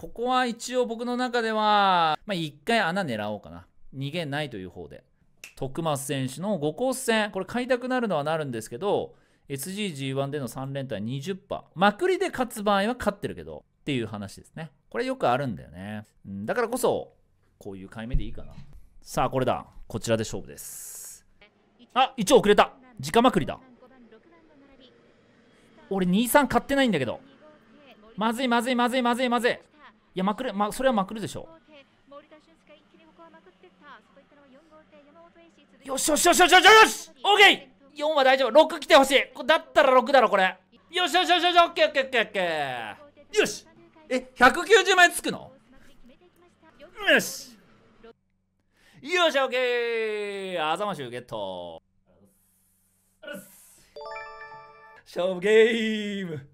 ここは一応僕の中では、まあ、1回穴狙おうかな。逃げないという方で。徳松選手の5コース戦、これ買いたくなるのはなるんですけど、SGG1 での3連単20%。まくりで勝つ場合は勝ってるけど、っていう話ですね。これよくあるんだよね。うん、だからこそ、こういう買い目でいいかな。さあ、これだ。こちらで勝負です。あ、一応遅れた。直まくりだ。俺2、3買ってないんだけど。まずいまずいまずいまずいまずい。やまくれ、まあ、それはまくるでしょうよしよしよしよしよしよしオッケー !4 は大丈夫 !6 来てほしいだったら6だろこれよしよしよしよしオッケーオッケーオッケーオッケーよしえ190枚つくのよしよしオッケーあざましゅうゲット勝負ゲーム